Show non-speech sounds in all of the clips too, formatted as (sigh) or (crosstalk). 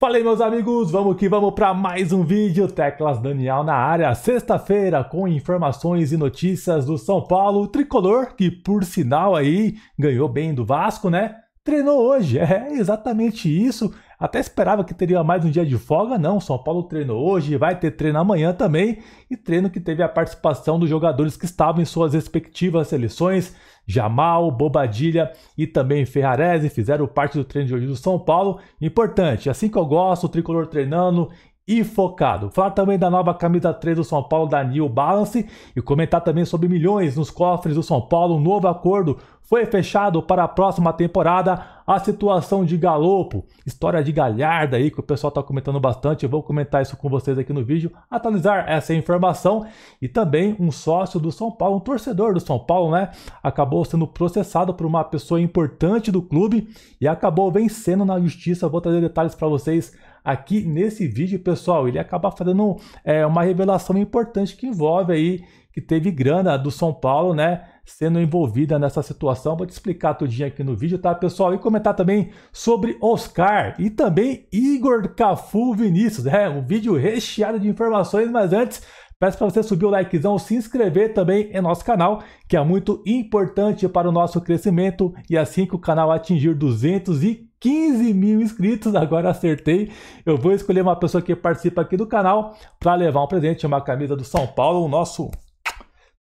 Falei meus amigos, vamos que vamos para mais um vídeo Teclas Daniel na área, sexta-feira com informações e notícias do São Paulo Tricolor, que por sinal aí ganhou bem do Vasco, né? Treinou hoje, (laughs) é exatamente isso. Até esperava que teria mais um dia de folga, não. São Paulo treinou hoje, vai ter treino amanhã também, e treino que teve a participação dos jogadores que estavam em suas respectivas seleções. Jamal, Bobadilha e também Ferrarese fizeram parte do treino de hoje do São Paulo. Importante, assim que eu gosto, o tricolor treinando e focado. Falar também da nova camisa 3 do São Paulo da New Balance e comentar também sobre milhões nos cofres do São Paulo. Um novo acordo foi fechado para a próxima temporada. A situação de Galopo, história de Galharda aí que o pessoal está comentando bastante. Eu vou comentar isso com vocês aqui no vídeo, atualizar essa informação e também um sócio do São Paulo, um torcedor do São Paulo, né? Acabou sendo processado por uma pessoa importante do clube e acabou vencendo na justiça. Vou trazer detalhes para vocês aqui nesse vídeo, pessoal, ele acaba fazendo é, uma revelação importante que envolve aí, que teve grana do São Paulo, né? Sendo envolvida nessa situação. Vou te explicar tudinho aqui no vídeo, tá, pessoal? E comentar também sobre Oscar e também Igor Cafu Vinícius. É um vídeo recheado de informações, mas antes. Peço para você subir o likezão, se inscrever também em nosso canal, que é muito importante para o nosso crescimento e assim que o canal atingir 200 e 15 mil inscritos, agora acertei. Eu vou escolher uma pessoa que participa aqui do canal para levar um presente, uma camisa do São Paulo, o nosso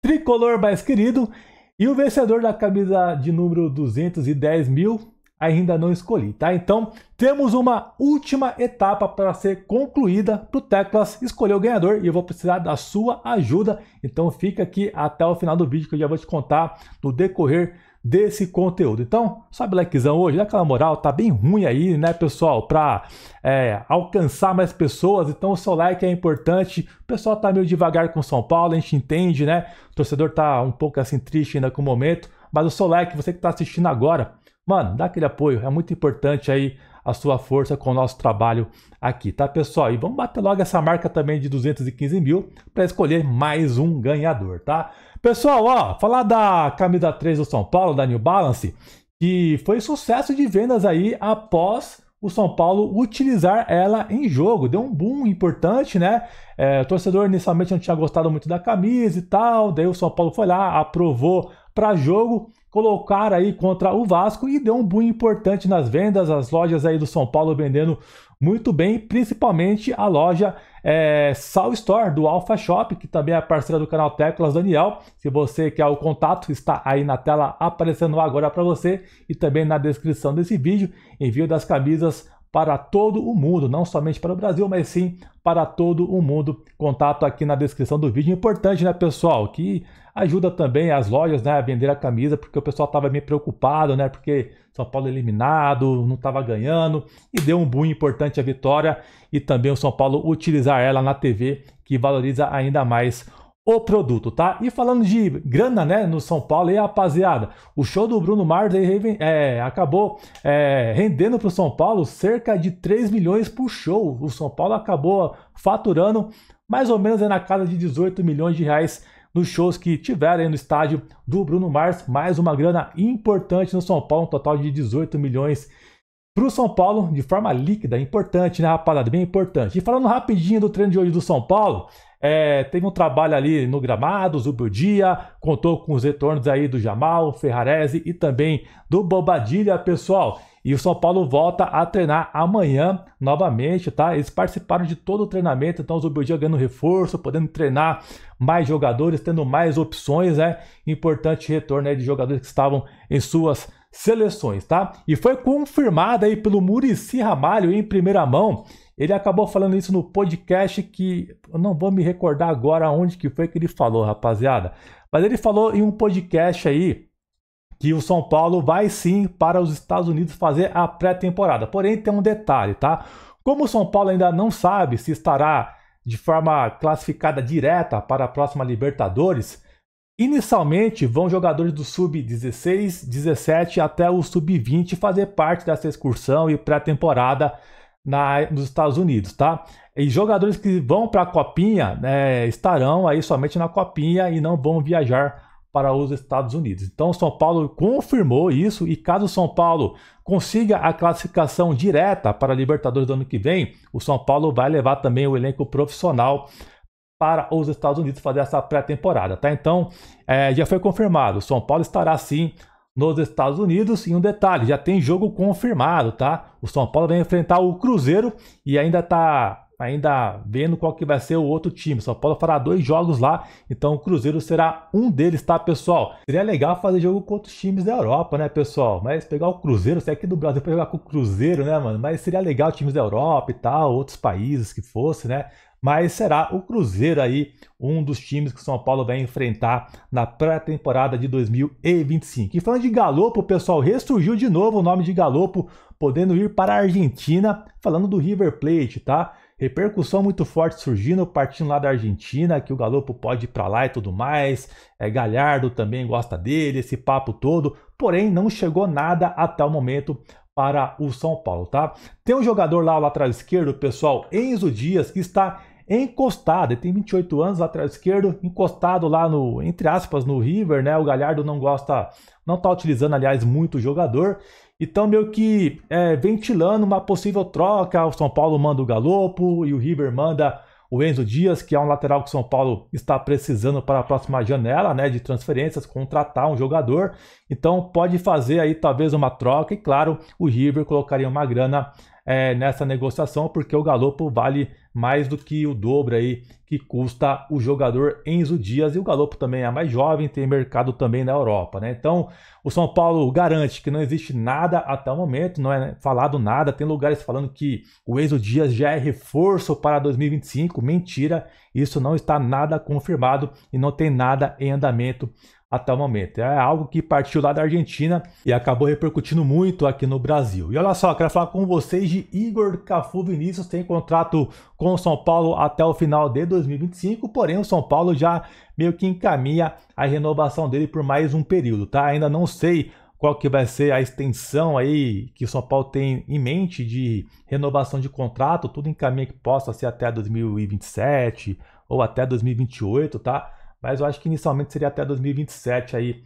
tricolor mais querido. E o vencedor da camisa de número 210 mil ainda não escolhi, tá? Então temos uma última etapa para ser concluída para o Teclas escolher o ganhador e eu vou precisar da sua ajuda. Então fica aqui até o final do vídeo que eu já vou te contar no decorrer desse conteúdo. Então, sabe likezão hoje, naquela moral, tá bem ruim aí, né, pessoal, para é, alcançar mais pessoas, então o seu like é importante. O pessoal tá meio devagar com São Paulo, a gente entende, né? O torcedor tá um pouco assim triste ainda com o momento, mas o seu like, você que tá assistindo agora, Mano, dá aquele apoio, é muito importante aí a sua força com o nosso trabalho aqui, tá pessoal? E vamos bater logo essa marca também de 215 mil para escolher mais um ganhador, tá? Pessoal, ó, falar da camisa 3 do São Paulo, da New Balance, que foi sucesso de vendas aí após o São Paulo utilizar ela em jogo. Deu um boom importante, né? É, o torcedor inicialmente não tinha gostado muito da camisa e tal, daí o São Paulo foi lá, aprovou para jogo colocar aí contra o Vasco e deu um boom importante nas vendas, as lojas aí do São Paulo vendendo muito bem, principalmente a loja é, Sal Store do Alpha Shop, que também é parceira do canal Teclas Daniel. Se você quer o contato, está aí na tela aparecendo agora para você e também na descrição desse vídeo. Envio das camisas para todo o mundo, não somente para o Brasil, mas sim para todo o mundo. Contato aqui na descrição do vídeo. Importante, né, pessoal? Que ajuda também as lojas né, a vender a camisa, porque o pessoal estava meio preocupado, né? Porque São Paulo é eliminado, não estava ganhando, e deu um boom importante a vitória e também o São Paulo utilizar ela na TV, que valoriza ainda mais o produto, tá? E falando de grana, né, no São Paulo, e rapaziada, o show do Bruno Mars aí, é, acabou é, rendendo para o São Paulo cerca de 3 milhões por show. O São Paulo acabou faturando mais ou menos na casa de 18 milhões de reais nos shows que tiveram no estádio do Bruno Mars. Mais uma grana importante no São Paulo, um total de 18 milhões para o São Paulo de forma líquida, importante, né, rapaziada? Bem importante. E falando rapidinho do treino de hoje do São Paulo, é, teve um trabalho ali no gramado, Zubio Dia, contou com os retornos aí do Jamal, Ferrarese e também do Bobadilha, pessoal. E o São Paulo volta a treinar amanhã novamente, tá? Eles participaram de todo o treinamento, então o Zubio Dia ganhando reforço, podendo treinar mais jogadores, tendo mais opções, né? Importante retorno aí de jogadores que estavam em suas seleções, tá? E foi confirmada aí pelo Murici Ramalho em primeira mão ele acabou falando isso no podcast que eu não vou me recordar agora onde que foi que ele falou, rapaziada. Mas ele falou em um podcast aí que o São Paulo vai sim para os Estados Unidos fazer a pré-temporada. Porém, tem um detalhe, tá? Como o São Paulo ainda não sabe se estará de forma classificada direta para a próxima Libertadores, Inicialmente, vão jogadores do sub-16, 17 até o sub-20 fazer parte dessa excursão e pré-temporada na, nos Estados Unidos, tá? E jogadores que vão para a Copinha né, estarão aí somente na Copinha e não vão viajar para os Estados Unidos. Então, São Paulo confirmou isso e caso o São Paulo consiga a classificação direta para a Libertadores do ano que vem, o São Paulo vai levar também o elenco profissional para os Estados Unidos fazer essa pré-temporada, tá? Então, é, já foi confirmado, São Paulo estará sim nos Estados Unidos. E um detalhe, já tem jogo confirmado, tá? O São Paulo vai enfrentar o Cruzeiro e ainda tá ainda vendo qual que vai ser o outro time. São Paulo fará dois jogos lá, então o Cruzeiro será um deles, tá, pessoal? Seria legal fazer jogo com outros times da Europa, né, pessoal? Mas pegar o Cruzeiro, você é aqui do Brasil pra jogar com o Cruzeiro, né, mano? Mas seria legal times da Europa e tal, outros países que fosse, né? Mas será o Cruzeiro aí um dos times que o São Paulo vai enfrentar na pré-temporada de 2025. E falando de Galopo, pessoal, ressurgiu de novo o nome de Galopo, podendo ir para a Argentina, falando do River Plate, tá? repercussão muito forte surgindo, partindo lá da Argentina, que o Galopo pode ir para lá e tudo mais. É, Galhardo também gosta dele, esse papo todo. Porém, não chegou nada até o momento para o São Paulo, tá? Tem um jogador lá, o lateral esquerdo, pessoal, Enzo Dias, que está encostado, ele tem 28 anos, lateral esquerdo, encostado lá no, entre aspas, no River, né? O Galhardo não gosta, não tá utilizando, aliás, muito o jogador. Então, meio que é, ventilando uma possível troca, o São Paulo manda o Galopo e o River manda o Enzo Dias, que é um lateral que o São Paulo está precisando para a próxima janela né, de transferências, contratar um jogador. Então, pode fazer aí talvez uma troca e, claro, o River colocaria uma grana é, nessa negociação, porque o Galopo vale mais do que o dobro aí que custa o jogador Enzo Dias e o Galopo também é mais jovem, tem mercado também na Europa, né? Então, o São Paulo garante que não existe nada até o momento, não é falado nada, tem lugares falando que o Enzo Dias já é reforço para 2025, mentira, isso não está nada confirmado e não tem nada em andamento até o momento. É algo que partiu lá da Argentina e acabou repercutindo muito aqui no Brasil. E olha só, quero falar com vocês de Igor Cafu Vinícius, tem contrato com o São Paulo até o final de 2025, porém o São Paulo já meio que encaminha a renovação dele por mais um período, tá? Ainda não sei qual que vai ser a extensão aí que o São Paulo tem em mente de renovação de contrato, tudo encaminha que possa ser até 2027 ou até 2028, tá? mas eu acho que inicialmente seria até 2027 aí,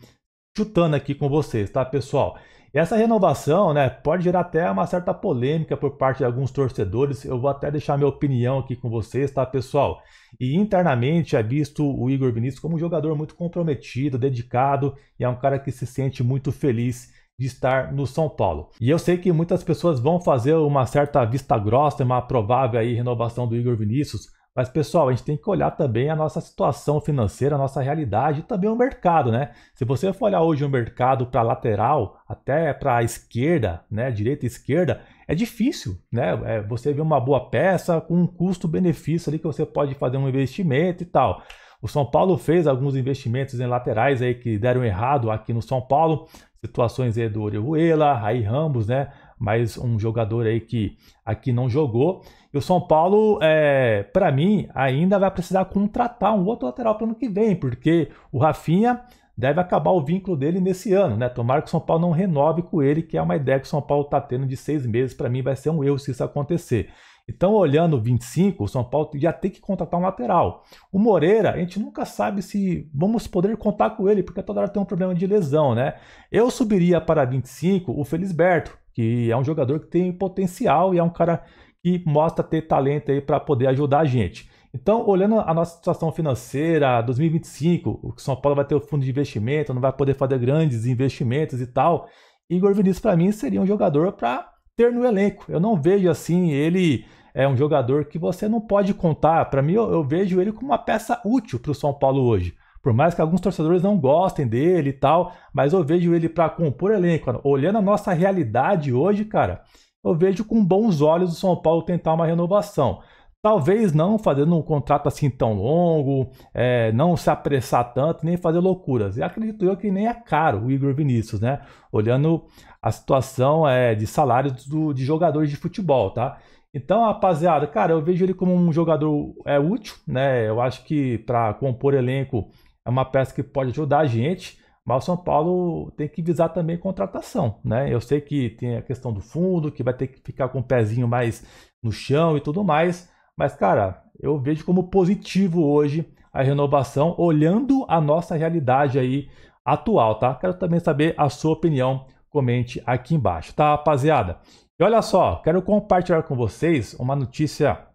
chutando aqui com vocês, tá, pessoal? Essa renovação né, pode gerar até uma certa polêmica por parte de alguns torcedores. Eu vou até deixar minha opinião aqui com vocês, tá, pessoal? E internamente é visto o Igor Vinícius como um jogador muito comprometido, dedicado e é um cara que se sente muito feliz de estar no São Paulo. E eu sei que muitas pessoas vão fazer uma certa vista grossa, uma provável aí renovação do Igor Vinícius, mas, pessoal, a gente tem que olhar também a nossa situação financeira, a nossa realidade e também o mercado, né? Se você for olhar hoje o mercado para lateral, até para a esquerda, né? Direita e esquerda, é difícil, né? É, você vê uma boa peça com um custo-benefício ali que você pode fazer um investimento e tal. O São Paulo fez alguns investimentos em laterais aí que deram errado aqui no São Paulo, situações aí do Orihuela, Raí Ramos, né? mais um jogador aí que aqui não jogou. E o São Paulo, é, para mim, ainda vai precisar contratar um outro lateral para o ano que vem, porque o Rafinha deve acabar o vínculo dele nesse ano, né? Tomara que o São Paulo não renove com ele, que é uma ideia que o São Paulo está tendo de seis meses. Para mim, vai ser um erro se isso acontecer. Então, olhando 25, o São Paulo já tem que contratar um lateral. O Moreira, a gente nunca sabe se vamos poder contar com ele, porque toda hora tem um problema de lesão, né? Eu subiria para 25 o Felisberto, que é um jogador que tem potencial e é um cara que mostra ter talento aí para poder ajudar a gente. Então, olhando a nossa situação financeira, 2025, o São Paulo vai ter o fundo de investimento, não vai poder fazer grandes investimentos e tal. Igor Vinícius, para mim, seria um jogador para ter no elenco. Eu não vejo assim ele é um jogador que você não pode contar. Para mim, eu, eu, vejo ele como uma peça útil para o São Paulo hoje. Por mais que alguns torcedores não gostem dele e tal, mas eu vejo ele para compor elenco. Olhando a nossa realidade hoje, cara, eu vejo com bons olhos o São Paulo tentar uma renovação. Talvez não fazendo um contrato assim tão longo, é, não se apressar tanto, nem fazer loucuras. E acredito eu que nem é caro o Igor Vinícius, né? Olhando a situação é, de salários do, de jogadores de futebol, tá? Então, rapaziada, cara, eu vejo ele como um jogador é útil, né? Eu acho que para compor elenco é uma peça que pode ajudar a gente, mas o São Paulo tem que visar também contratação, né? Eu sei que tem a questão do fundo, que vai ter que ficar com o pezinho mais no chão e tudo mais, mas cara, eu vejo como positivo hoje a renovação, olhando a nossa realidade aí atual, tá? Quero também saber a sua opinião, comente aqui embaixo, tá, rapaziada? E olha só, quero compartilhar com vocês uma notícia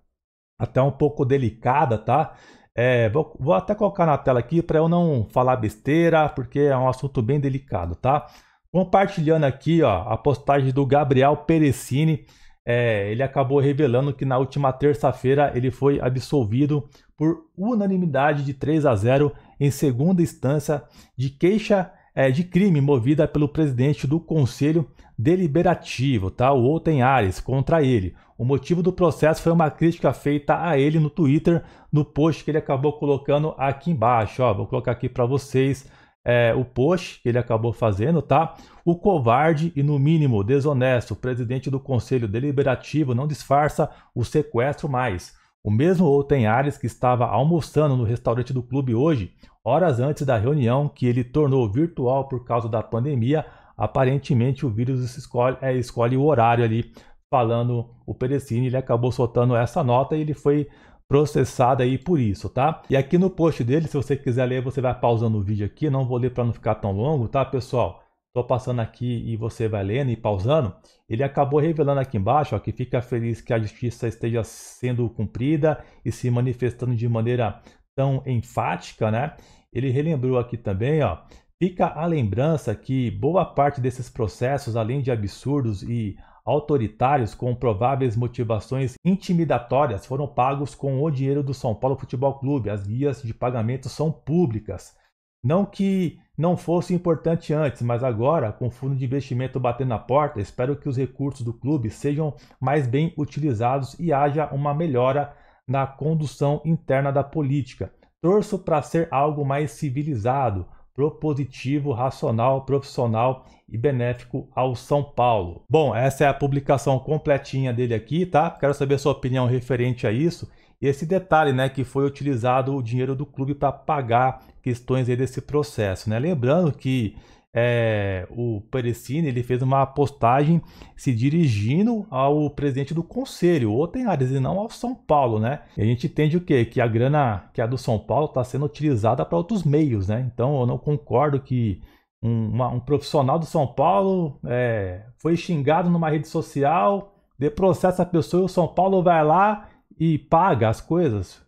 até um pouco delicada, tá? É, vou, vou até colocar na tela aqui para eu não falar besteira, porque é um assunto bem delicado, tá? Compartilhando aqui ó, a postagem do Gabriel Perecini, é, ele acabou revelando que na última terça-feira ele foi absolvido por unanimidade de 3 a 0 em segunda instância de queixa é, de crime movida pelo presidente do Conselho deliberativo, tá? O em Ares contra ele. O motivo do processo foi uma crítica feita a ele no Twitter, no post que ele acabou colocando aqui embaixo. Ó, vou colocar aqui para vocês é, o post que ele acabou fazendo, tá? O covarde e, no mínimo, desonesto presidente do Conselho Deliberativo não disfarça o sequestro mais. O mesmo Outen Ares que estava almoçando no restaurante do clube hoje, horas antes da reunião que ele tornou virtual por causa da pandemia, aparentemente o vírus escolhe, é, escolhe o horário ali, falando o Perecine, ele acabou soltando essa nota e ele foi processado aí por isso, tá? E aqui no post dele, se você quiser ler, você vai pausando o vídeo aqui, não vou ler para não ficar tão longo, tá, pessoal? Tô passando aqui e você vai lendo e pausando. Ele acabou revelando aqui embaixo ó, que fica feliz que a justiça esteja sendo cumprida e se manifestando de maneira tão enfática, né? Ele relembrou aqui também, ó, Fica a lembrança que boa parte desses processos, além de absurdos e autoritários com prováveis motivações intimidatórias, foram pagos com o dinheiro do São Paulo Futebol Clube. As guias de pagamento são públicas. Não que não fosse importante antes, mas agora, com o fundo de investimento batendo na porta, espero que os recursos do clube sejam mais bem utilizados e haja uma melhora na condução interna da política. Torço para ser algo mais civilizado, propositivo, racional, profissional e benéfico ao São Paulo. Bom, essa é a publicação completinha dele aqui, tá? Quero saber a sua opinião referente a isso. E esse detalhe, né, que foi utilizado o dinheiro do clube para pagar questões desse processo, né? Lembrando que é, o Perecini ele fez uma postagem se dirigindo ao presidente do conselho, ou tem e não ao São Paulo, né? E a gente entende o quê? Que a grana que é do São Paulo está sendo utilizada para outros meios, né? Então eu não concordo que um, uma, um profissional do São Paulo é, foi xingado numa rede social, de processo a pessoa e o São Paulo vai lá e paga as coisas.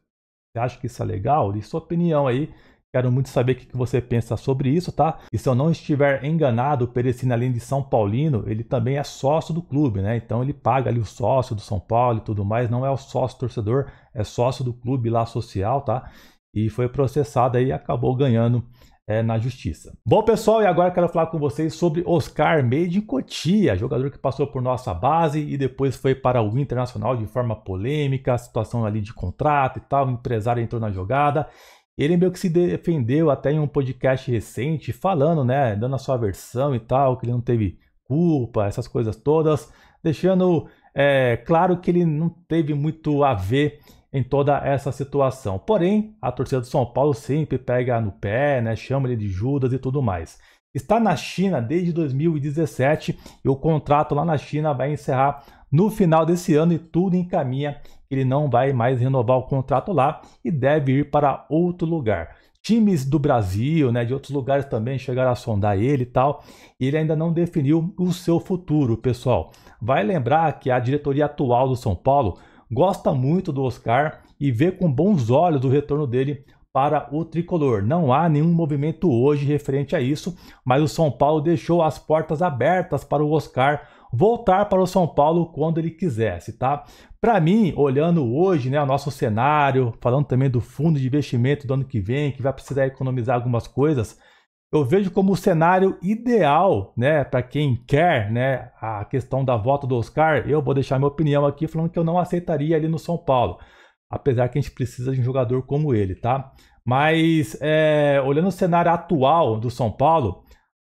Você acha que isso é legal? De sua opinião aí Quero muito saber o que você pensa sobre isso, tá? E se eu não estiver enganado, o Perecina, além de São Paulino, ele também é sócio do clube, né? Então ele paga ali o sócio do São Paulo e tudo mais, não é o sócio torcedor, é sócio do clube lá social, tá? E foi processado aí e acabou ganhando é, na justiça. Bom, pessoal, e agora quero falar com vocês sobre Oscar Made Cotia, jogador que passou por nossa base e depois foi para o Internacional de forma polêmica, situação ali de contrato e tal, o empresário entrou na jogada ele meio que se defendeu até em um podcast recente, falando, né, dando a sua versão e tal, que ele não teve culpa, essas coisas todas, deixando é, claro que ele não teve muito a ver em toda essa situação. Porém, a torcida do São Paulo sempre pega no pé, né, chama ele de Judas e tudo mais. Está na China desde 2017 e o contrato lá na China vai encerrar no final desse ano e tudo encaminha ele não vai mais renovar o contrato lá e deve ir para outro lugar. Times do Brasil, né, de outros lugares também chegaram a sondar ele e tal. E ele ainda não definiu o seu futuro, pessoal. Vai lembrar que a diretoria atual do São Paulo gosta muito do Oscar e vê com bons olhos o retorno dele para o tricolor. Não há nenhum movimento hoje referente a isso, mas o São Paulo deixou as portas abertas para o Oscar voltar para o São Paulo quando ele quisesse, tá? Para mim, olhando hoje, né, o nosso cenário, falando também do fundo de investimento do ano que vem, que vai precisar economizar algumas coisas, eu vejo como o cenário ideal, né, para quem quer, né, a questão da volta do Oscar. Eu vou deixar minha opinião aqui falando que eu não aceitaria ele no São Paulo, apesar que a gente precisa de um jogador como ele, tá? Mas é, olhando o cenário atual do São Paulo,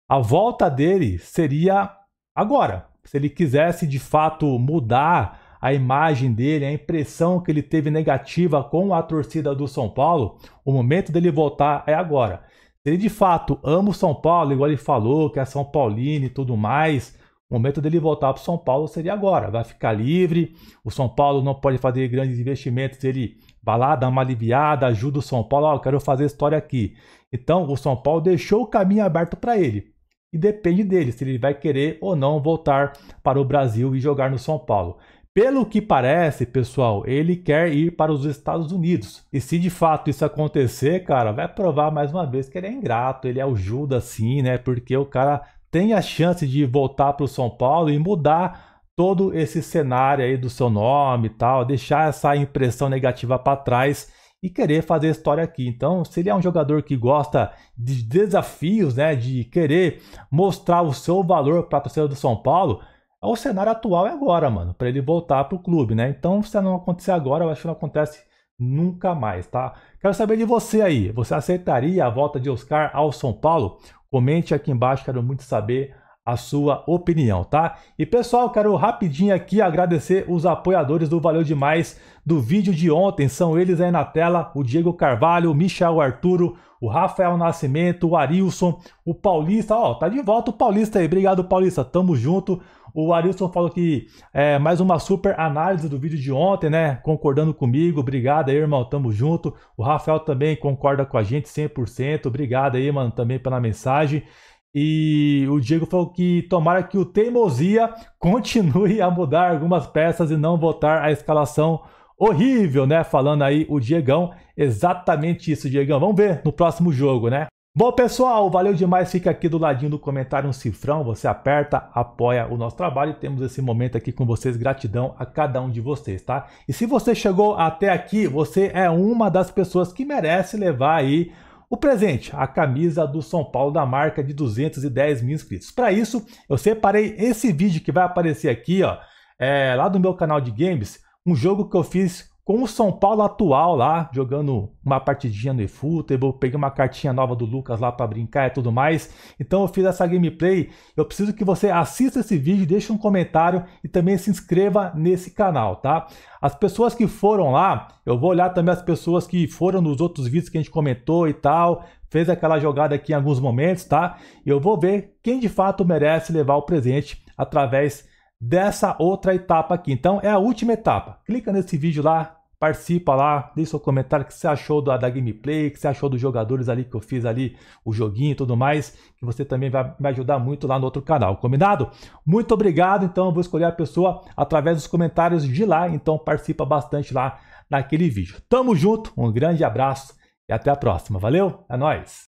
a volta dele seria agora, se ele quisesse de fato mudar a imagem dele, a impressão que ele teve negativa com a torcida do São Paulo, o momento dele voltar é agora. Se ele de fato ama o São Paulo, igual ele falou, que é São Paulino e tudo mais, o momento dele voltar para o São Paulo seria agora. Vai ficar livre, o São Paulo não pode fazer grandes investimentos, ele vai lá, dá uma aliviada, ajuda o São Paulo, ó, oh, ah, quero fazer história aqui. Então, o São Paulo deixou o caminho aberto para ele. E depende dele se ele vai querer ou não voltar para o Brasil e jogar no São Paulo. Pelo que parece, pessoal, ele quer ir para os Estados Unidos. E se de fato isso acontecer, cara, vai provar mais uma vez que ele é ingrato, ele é o Judas sim, né? Porque o cara tem a chance de voltar para o São Paulo e mudar todo esse cenário aí do seu nome e tal, deixar essa impressão negativa para trás e querer fazer história aqui. Então, se ele é um jogador que gosta de desafios, né, de querer mostrar o seu valor para a torcida do São Paulo, é o cenário atual é agora, mano, para ele voltar para o clube, né? Então, se não acontecer agora, eu acho que não acontece nunca mais, tá? Quero saber de você aí. Você aceitaria a volta de Oscar ao São Paulo? Comente aqui embaixo, quero muito saber a sua opinião, tá? E pessoal, quero rapidinho aqui agradecer os apoiadores do Valeu Demais do vídeo de ontem. São eles aí na tela, o Diego Carvalho, o Michel Arturo, o Rafael Nascimento, o Arilson, o Paulista. Ó, tá de volta o Paulista aí. Obrigado, Paulista. Tamo junto. O Arilson falou que é mais uma super análise do vídeo de ontem, né? Concordando comigo. Obrigado aí, irmão. Tamo junto. O Rafael também concorda com a gente 100%. Obrigado aí, mano, também pela mensagem. E o Diego falou que tomara que o Teimosia continue a mudar algumas peças e não botar a escalação horrível, né? Falando aí o Diegão, exatamente isso, Diegão. Vamos ver no próximo jogo, né? Bom, pessoal, valeu demais. Fica aqui do ladinho do comentário um cifrão. Você aperta, apoia o nosso trabalho e temos esse momento aqui com vocês. Gratidão a cada um de vocês, tá? E se você chegou até aqui, você é uma das pessoas que merece levar aí o presente, a camisa do São Paulo da marca de 210 mil inscritos. Para isso, eu separei esse vídeo que vai aparecer aqui, ó, é, lá do meu canal de games, um jogo que eu fiz com o São Paulo atual lá, jogando uma partidinha no eFootball, peguei uma cartinha nova do Lucas lá para brincar e tudo mais. Então eu fiz essa gameplay. Eu preciso que você assista esse vídeo, deixe um comentário e também se inscreva nesse canal, tá? As pessoas que foram lá, eu vou olhar também as pessoas que foram nos outros vídeos que a gente comentou e tal, fez aquela jogada aqui em alguns momentos, tá? E eu vou ver quem de fato merece levar o presente através dessa outra etapa aqui. Então é a última etapa. Clica nesse vídeo lá, participa lá, deixa seu comentário que você achou da, da gameplay, que você achou dos jogadores ali que eu fiz ali, o joguinho e tudo mais, que você também vai me ajudar muito lá no outro canal, combinado? Muito obrigado, então eu vou escolher a pessoa através dos comentários de lá, então participa bastante lá naquele vídeo. Tamo junto, um grande abraço e até a próxima, valeu? É nóis!